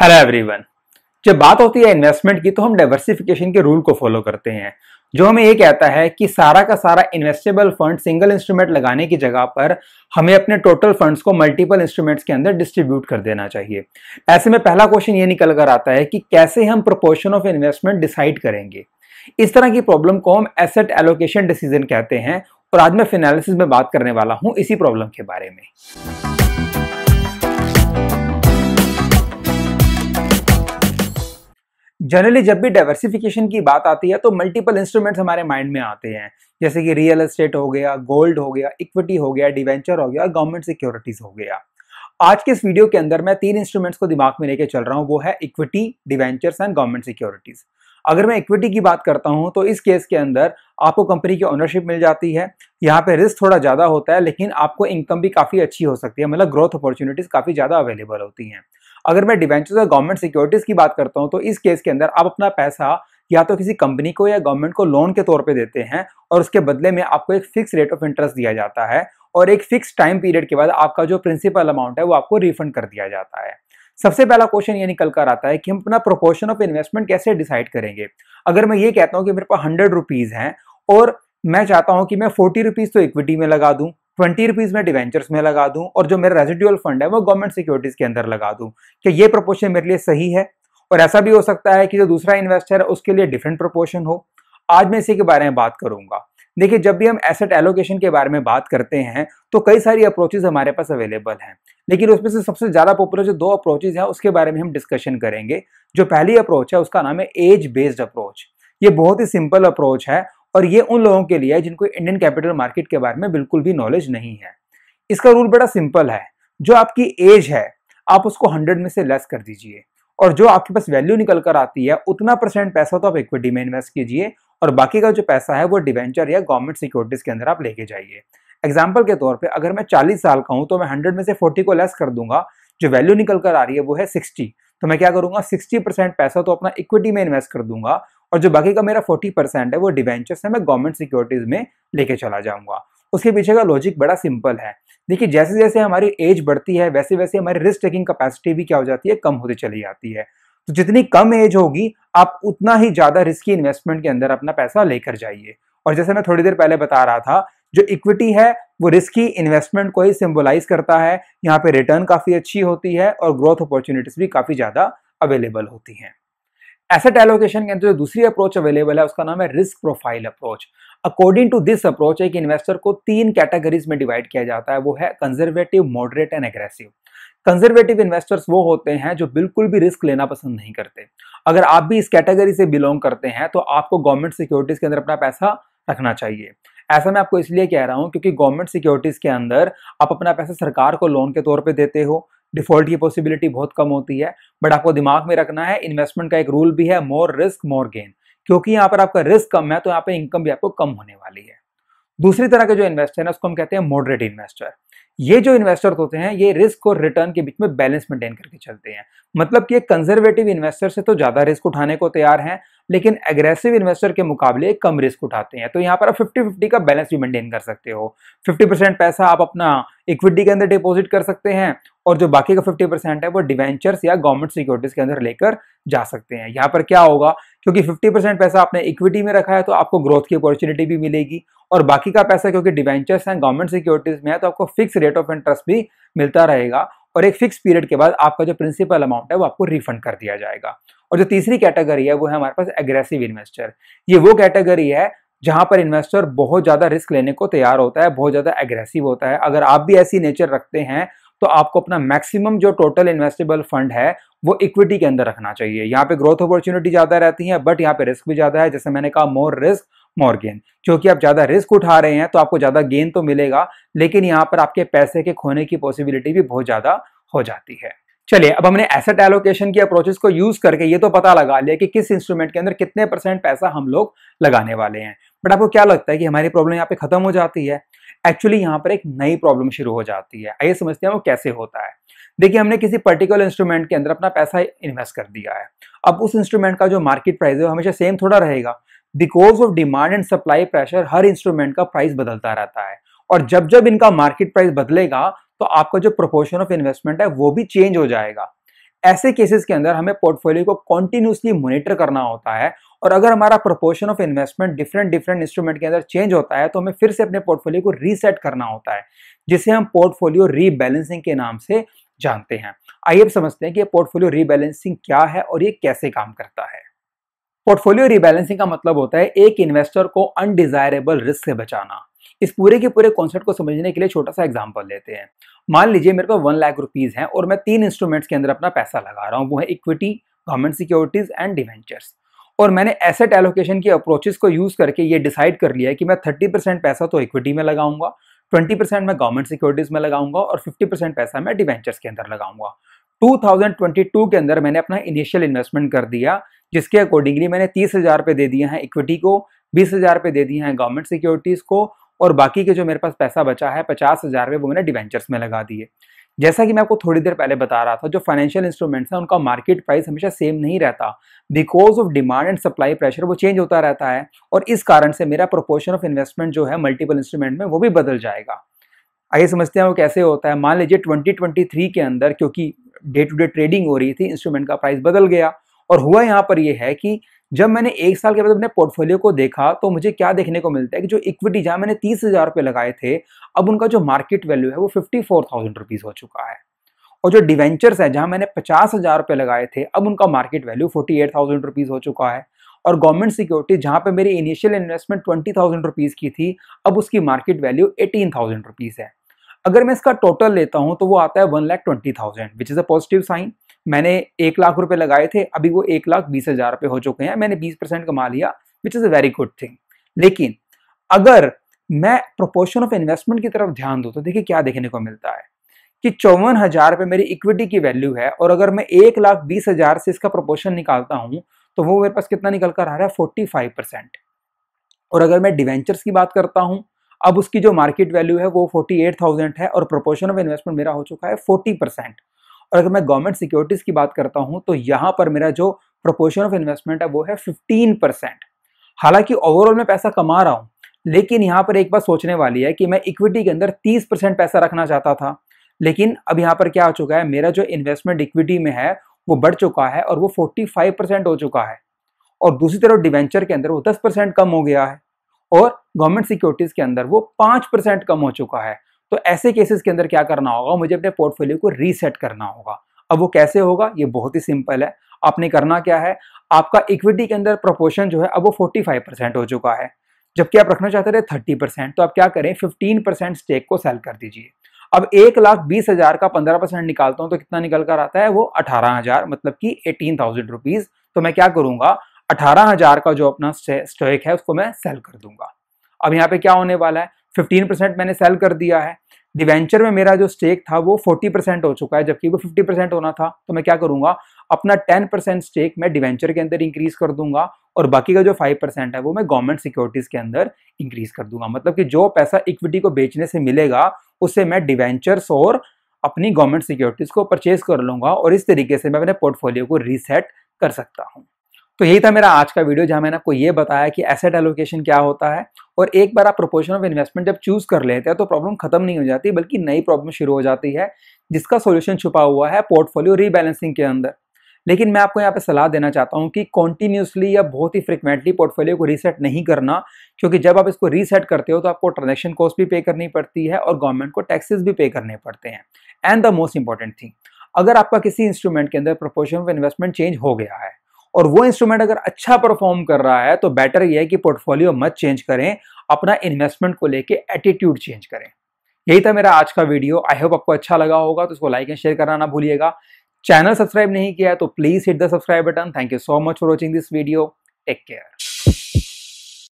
hello everyone जब बात होती है इन्वेस्टमेंट की तो हम डाइवर्सिफिकेशन के रूल को फॉलो करते हैं जो हमें ये कहता है कि सारा का सारा इन्वेस्टेबल फंड सिंगल इंस्ट्रूमेंट लगाने की जगह पर हमें अपने टोटल फंड्स को मल्टीपल इंस्ट्रूमेंट्स के अंदर डिस्ट्रीब्यूट कर देना चाहिए ऐसे में पहला क्वेश्चन ये निकल कर आता है कि कैसे हम प्रपोर्शन ऑफ इन्वेस्टमेंट डिसाइड करेंगे इस तरह की प्रॉब्लम को हम एसेट एलोकेशन डिसीजन कहते हैं और आज मैं फिनालिसिस में बात करने वाला हूँ इसी प्रॉब्लम के बारे में जनरली जब भी डाइवर्सिफिकेशन की बात आती है तो मल्टीपल इंस्ट्रूमेंट्स हमारे माइंड में आते हैं जैसे कि रियल एस्टेट हो गया गोल्ड हो गया इक्विटी हो गया डिवेंचर हो गया और गवर्नमेंट सिक्योरिटीज हो गया आज के इस वीडियो के अंदर मैं तीन इंस्ट्रूमेंट्स को दिमाग में लेके चल रहा हूँ वो है equity debentures and government securities अगर मैं इक्विटी की बात करता हूँ तो इस केस के अंदर आपको कंपनी की ओनरशिप मिल जाती है यहाँ पे रिस्क थोड़ा ज़्यादा होता है लेकिन आपको इनकम भी काफ़ी अच्छी हो सकती है मतलब ग्रोथ अपॉर्चुनिटीज़ काफ़ी ज़्यादा अवेलेबल होती हैं अगर मैं डिवेंचर और गवर्नमेंट सिक्योरिटीज की बात करता हूँ तो इस केस के अंदर आप अपना पैसा या तो किसी कंपनी को या गवर्नमेंट को लोन के तौर पे देते हैं और उसके बदले में आपको एक फिक्स रेट ऑफ इंटरेस्ट दिया जाता है और एक फिक्स टाइम पीरियड के बाद आपका जो प्रिंसिपल अमाउंट है वो आपको रिफंड कर दिया जाता है सबसे पहला क्वेश्चन ये निकल कर आता है कि हम अपना प्रोपोर्शन ऑफ इन्वेस्टमेंट कैसे डिसाइड करेंगे अगर मैं ये कहता हूँ कि मेरे पास हंड्रेड रुपीज़ हैं और मैं चाहता हूँ कि मैं फोर्टी रुपीज़ तो इक्विटी में लगा दूँ ट्वेंटी रुपीज़ में डिवेंचर्स में लगा दूं और जो मेरा रेजिडुअल फंड है वो गवर्नमेंट सिक्योरिटीज़ के अंदर लगा दूं क्या ये प्रोपोर्शन मेरे लिए सही है और ऐसा भी हो सकता है कि जो दूसरा इन्वेस्टर है उसके लिए डिफरेंट प्रोपोर्शन हो आज मैं इसी के बारे में बात करूंगा देखिए जब भी हम एसेट एलोकेशन के बारे में बात करते हैं तो कई सारी अप्रोचेज हमारे पास अवेलेबल हैं लेकिन उसमें से सबसे ज़्यादा पॉपुलर जो दो अप्रोचेज हैं उसके बारे में हम डिस्कशन करेंगे जो पहली अप्रोच है उसका नाम है एज बेस्ड अप्रोच ये बहुत ही सिंपल अप्रोच है और ये उन लोगों के लिए है जिनको इंडियन कैपिटल मार्केट के बारे में बिल्कुल भी नॉलेज नहीं है इसका रूल बड़ा सिंपल है जो आपकी एज है आप उसको हंड्रेड में से लेस कर दीजिए और जो आपके पास वैल्यू निकल कर आती है उतना परसेंट पैसा तो आप इक्विटी में इन्वेस्ट कीजिए और बाकी का जो पैसा है वो डिवेंचर या गवर्नमेंट सिक्योरिटीज के अंदर आप लेके जाइए एग्जाम्पल के तौर पे अगर मैं 40 साल का हूँ तो मैं 100 में से 40 को लेस कर दूंगा जो वैल्यू निकल कर आ रही है वो है 60 तो मैं क्या करूंगा 60 परसेंट पैसा तो अपना इक्विटी में इन्वेस्ट कर दूंगा और जो बाकी का मेरा फोर्टी परसेंट है वो डिवेंचर्स है मैं गवर्नमेंट सिक्योरिटीज़ में लेके चला जाऊंगा उसके पीछे का लॉजिक बड़ा सिंपल है देखिए जैसे जैसे हमारी एज बढ़ती है वैसे वैसे हमारी रिस्क टेकिंग कैपेसिटी भी क्या हो जाती है कम होती चली जाती है तो जितनी कम एज होगी आप उतना ही ज़्यादा रिस्की इन्वेस्टमेंट के अंदर अपना पैसा लेकर जाइए और जैसे मैं थोड़ी देर पहले बता रहा था जो इक्विटी है वो रिस्की इन्वेस्टमेंट को ही सिंबलाइज करता है यहाँ पे रिटर्न काफ़ी अच्छी होती है और ग्रोथ अपॉर्चुनिटीज़ भी काफ़ी ज़्यादा अवेलेबल होती हैं एसेट एलोकेशन के अंदर जो दूसरी अप्रोच अवेलेबल है उसका नाम है risk profile approach according to this approach एक इन्वेस्टर को तीन कैटेगरीज में डिवाइड किया जाता है वो है conservative moderate and aggressive conservative investors वो होते हैं जो बिल्कुल भी रिस्क लेना पसंद नहीं करते अगर आप भी इस कैटेगरी से बिलोंग करते हैं तो आपको गवर्नमेंट सिक्योरिटीज के अंदर अपना पैसा रखना चाहिए ऐसा मैं आपको इसलिए कह रहा हूँ क्योंकि गवर्नमेंट सिक्योरिटीज़ के अंदर आप अपना पैसा सरकार को लोन के तौर पे देते हो डिफॉल्ट की पॉसिबिलिटी बहुत कम होती है बट आपको दिमाग में रखना है इन्वेस्टमेंट का एक रूल भी है मोर रिस्क मोर गेन क्योंकि यहाँ पर आपका रिस्क कम है तो यहाँ पे इनकम भी आपको कम होने वाली है दूसरी तरह के जो इन्वेस्टर है उसको हम कहते हैं मॉडरेट इन्वेस्टर ये जो इन्वेस्टर होते हैं ये रिस्क और रिटर्न के बीच में बैलेंस मेंटेन करके चलते हैं मतलब कि कंजर्वेटिव इन्वेस्टर से तो ज़्यादा रिस्क उठाने को तैयार हैं लेकिन एग्रेसिव इन्वेस्टर के मुकाबले कम रिस्क उठाते हैं तो यहाँ पर आप फिफ्टी फिफ्टी का बैलेंस भी मेंटेन कर सकते हो फिफ्टी परसेंट पैसा आप अपना इक्विटी के अंदर डिपोजिट कर सकते हैं और जो बाकी का 50 परसेंट है वो डिवेंचर्स या गवर्नमेंट सिक्योरिटीज के अंदर लेकर जा सकते हैं यहाँ पर क्या होगा क्योंकि 50 परसेंट पैसा आपने इक्विटी में रखा है तो आपको ग्रोथ की अपॉर्चुनिटी भी मिलेगी और बाकी का पैसा क्योंकि डिवेंचर्स हैं गवर्नमेंट सिक्योरिटीज में है तो आपको फिक्स रेट ऑफ इंटरेस्ट भी मिलता रहेगा और एक फिक्स पीरियड के बाद आपका जो प्रिंसिपल अमाउंट है वो आपको रिफंड कर दिया जाएगा और जो तीसरी कैटेगरी है वो है हमारे पास एग्रेसिव इन्वेस्टर ये वो कैटेगरी है जहां पर इन्वेस्टर बहुत ज़्यादा रिस्क लेने को तैयार होता है बहुत ज़्यादा एग्रेसिव होता है अगर आप भी ऐसी नेचर रखते हैं तो आपको अपना मैक्सिमम जो टोटल इन्वेस्टेबल फंड है वो इक्विटी के अंदर रखना चाहिए यहाँ पे ग्रोथ अपॉर्चुनिटी ज़्यादा रहती है बट यहाँ पे रिस्क भी ज़्यादा है जैसे मैंने कहा मोर रिस्क मोर गेन क्योंकि आप ज़्यादा रिस्क उठा रहे हैं तो आपको ज़्यादा गेन तो मिलेगा लेकिन यहाँ पर आपके पैसे के खोने की पॉसिबिलिटी भी बहुत ज़्यादा हो जाती है चलिए अब हमने एसेट एलोकेशन की अप्रोचेस को यूज करके ये तो पता लगा लिया कि किस इंस्ट्रूमेंट के अंदर कितने परसेंट पैसा हम लोग लगाने वाले हैं बट आपको क्या लगता है कि हमारी प्रॉब्लम यहाँ पे खत्म हो जाती है एक्चुअली यहाँ पर एक नई प्रॉब्लम शुरू हो जाती है आइए समझते हैं वो कैसे होता है देखिए हमने किसी पर्टिकुलर इंस्ट्रूमेंट के अंदर अपना पैसा इन्वेस्ट कर दिया है अब उस इंस्ट्रूमेंट का जो मार्केट प्राइस है वो हमेशा सेम थोड़ा रहेगा because of demand and supply pressure हर इंस्ट्रूमेंट का प्राइस बदलता रहता है और जब जब इनका मार्केट प्राइस बदलेगा तो आपका जो प्रोपोर्शन ऑफ इन्वेस्टमेंट है वो भी चेंज हो जाएगा ऐसे केसेस के अंदर हमें पोर्टफोलियो को कॉन्टिन्यूसली मॉनिटर करना होता है और अगर हमारा proportion of investment different different instrument के अंदर चेंज होता है तो हमें फिर से अपने पोर्टफोलियो को रीसेट करना होता है जिसे हम पोर्टफोलियो रीबैलेंसिंग के नाम से जानते हैं आइए अब समझते हैं कि पोर्टफोलियो रीबैलेंसिंग क्या है और ये कैसे काम करता है पोर्टफोलियो रीबैलेंसिंग का मतलब होता है एक इन्वेस्टर को अनडिजायरेबल रिस्क से बचाना इस पूरे के पूरे कॉन्सेप्ट को समझने के लिए छोटा सा एग्जाम्पल लेते हैं मान लीजिए मेरे को वन लाख रुपीज़ है और मैं तीन इंस्ट्रूमेंट्स के अंदर अपना पैसा लगा रहा हूँ वो है equity government securities and debentures और मैंने एसेट एलोकेशन की अप्रोचेस को यूज़ करके ये डिसाइड कर लिया है कि मैं 30 परसेंट पैसा तो इक्विटी में लगाऊंगा 20 परसेंट मैं गवर्नमेंट सिक्योरिटीज़ में लगाऊंगा और 50 परसेंट पैसा मैं डिवेंचर्स के अंदर लगाऊंगा 2022 के अंदर मैंने अपना इनिशियल इन्वेस्टमेंट कर दिया जिसके अकॉर्डिंगली मैंने तीस हज़ार रुपये दे दिए हैं इक्विटी को बीस हज़ार रुपये दे दिए हैं गवर्नमेंट सिक्योरिटीज़ को और बाकी के जो मेरे पास पैसा बचा है पचास हज़ार रुपये वो मैंने डिवेंचर्स में लगा दिए जैसा कि मैं आपको थोड़ी देर पहले बता रहा था जो फाइनेंशियल इंस्ट्रूमेंट्स हैं उनका मार्केट प्राइस हमेशा सेम नहीं रहता because of demand and supply pressure वो चेंज होता रहता है और इस कारण से मेरा प्रोपोर्शन ऑफ इन्वेस्टमेंट जो है मल्टीपल इंस्ट्रूमेंट में वो भी बदल जाएगा आइए समझते हैं वो कैसे होता है मान लीजिए ट्वेंटी के अंदर क्योंकि डे टू डे ट्रेडिंग हो रही थी इंस्ट्रूमेंट का प्राइस बदल गया और हुआ यहाँ पर यह है कि जब मैंने एक साल के बाद अपने पोर्टफोलियो को देखा तो मुझे क्या देखने को मिलता है कि जो इक्विटी जहाँ मैंने तीस हज़ार रुपये लगाए थे अब उनका जो मार्केट वैल्यू है वो फिफ्टी फोर थाउजेंड रुपीज़ हो चुका है और जो डिवेंचर्स है जहाँ मैंने पचास हज़ार रुपये लगाए थे अब उनका market value forty eight thousand rupees हो चुका है और गवर्नमेंट सिक्योरिटी जहाँ पे मेरी initial investment twenty thousand rupees की थी अब उसकी market value eighteen thousand rupees है अगर मैं इसका टोटल लेता हूँ तो वो आता है one lakh twenty thousand which is a positive sign मैंने एक लाख रुपए लगाए थे अभी वो एक लाख बीस हजार रुपए हो चुके हैं मैंने बीस परसेंट कमा लिया which is a very good thing लेकिन अगर मैं प्रोपोर्शन ऑफ इन्वेस्टमेंट की तरफ ध्यान दू तो देखिए क्या देखने को मिलता है कि चौवन हजार रुपये मेरी इक्विटी की वैल्यू है और अगर मैं एक लाख बीस हजार से इसका प्रोपोर्शन निकालता हूँ तो वो मेरे पास कितना निकल कर आ रहा है फोर्टी फाइव परसेंट और अगर मैं डिवेंचर्स की बात करता हूँ अब उसकी जो मार्केट वैल्यू है वो फोर्टी एट थाउजेंड है और प्रोपोर्शन ऑफ इन्वेस्टमेंट मेरा हो चुका है फोर्टी परसेंट और अगर मैं गवर्नमेंट सिक्योरिटीज़ की बात करता हूँ तो यहाँ पर मेरा जो प्रोपोर्शन ऑफ इन्वेस्टमेंट है वो है फिफ्टीन परसेंट हालांकि ओवरऑल मैं पैसा कमा रहा हूँ लेकिन यहाँ पर एक बात सोचने वाली है कि मैं इक्विटी के अंदर तीस परसेंट पैसा रखना चाहता था लेकिन अब यहाँ पर क्या हो चुका है मेरा जो इन्वेस्टमेंट इक्विटी में है वो बढ़ चुका है और वो फोर्टी फाइव परसेंट हो चुका है और दूसरी तरफ डिवेंचर के अंदर वो दस परसेंट कम हो गया है और गवर्नमेंट सिक्योरिटीज़ के अंदर वो पाँच परसेंट कम हो चुका है तो ऐसे केसेस के अंदर क्या करना होगा मुझे अपने पोर्टफोलियो को रीसेट करना होगा अब वो कैसे होगा ये बहुत ही सिंपल है आपने करना क्या है आपका इक्विटी के अंदर प्रोपोर्शन जो है अब वो 45 परसेंट हो चुका है जबकि आप रखना चाहते थे 30 परसेंट तो आप क्या करें 15 परसेंट स्टेक को सेल कर दीजिए अब एक लाख बीस हजार का पंद्रह परसेंट निकालता हूं तो कितना निकल कर आता है वो अठारह हजार मतलब कि एटीन थाउजेंड रुपीज तो मैं क्या करूंगा अठारह हजार का जो अपना स्टेक है उसको मैं सेल कर दूंगा अब यहाँ पे क्या होने वाला है फिफ्टीन परसेंट मैंने सेल कर दिया है डिवेंचर में मेरा जो स्टेक था वो फोर्टी परसेंट हो चुका है जबकि वो फिफ्टी परसेंट होना था तो मैं क्या करूंगा अपना टेन परसेंट स्टेक मैं डिवेंचर के अंदर इंक्रीज कर दूंगा और बाकी का जो फाइव परसेंट है वो मैं गवर्नमेंट सिक्योरिटीज़ के अंदर इंक्रीज कर दूंगा मतलब कि जो पैसा इक्विटी को बेचने से मिलेगा उसे मैं डिवेंचर्स और अपनी गवर्नमेंट सिक्योरिटीज़ को परचेज कर लूंगा और इस तरीके से मैं अपने पोर्टफोलियो को रीसेट कर सकता हूँ तो यही था मेरा आज का वीडियो जहां मैंने आपको ये बताया कि एसेट एलोकेशन क्या होता है और एक बार आप प्रोपोर्शन ऑफ इन्वेस्टमेंट जब चूज कर लेते हैं तो प्रॉब्लम खत्म नहीं हो जाती बल्कि नई प्रॉब्लम शुरू हो जाती है जिसका सोल्यूशन छुपा हुआ है पोर्टफोलियो रीबैलेंसिंग के अंदर लेकिन मैं आपको यहाँ पे सलाह देना चाहता हूँ कि कॉन्टिन्यूसली या बहुत ही फ्रिक्वेंटली पोर्टफोलियो को रीसेट नहीं करना क्योंकि जब आप इसको रीसेट करते हो तो आपको ट्रांजेक्शन कॉस्ट भी पे करनी पड़ती है और गवर्नमेंट को टैक्सेस भी पे करने पड़ते हैं and the most important thing अगर आपका किसी इंस्ट्रूमेंट के अंदर प्रपोर्शन ऑफ इन्वेस्टमेंट चेंज हो गया है और वो इंस्ट्रूमेंट अगर अच्छा परफॉर्म कर रहा है तो बेटर यह है कि पोर्टफोलियो मत चेंज करें अपना इन्वेस्टमेंट को लेके एटीट्यूड चेंज करें यही था मेरा आज का वीडियो आई होप आपको अच्छा लगा होगा तो इसको लाइक एंड शेयर करना ना भूलिएगा चैनल सब्सक्राइब नहीं किया तो please hit the subscribe button thank you so much for watching this video take care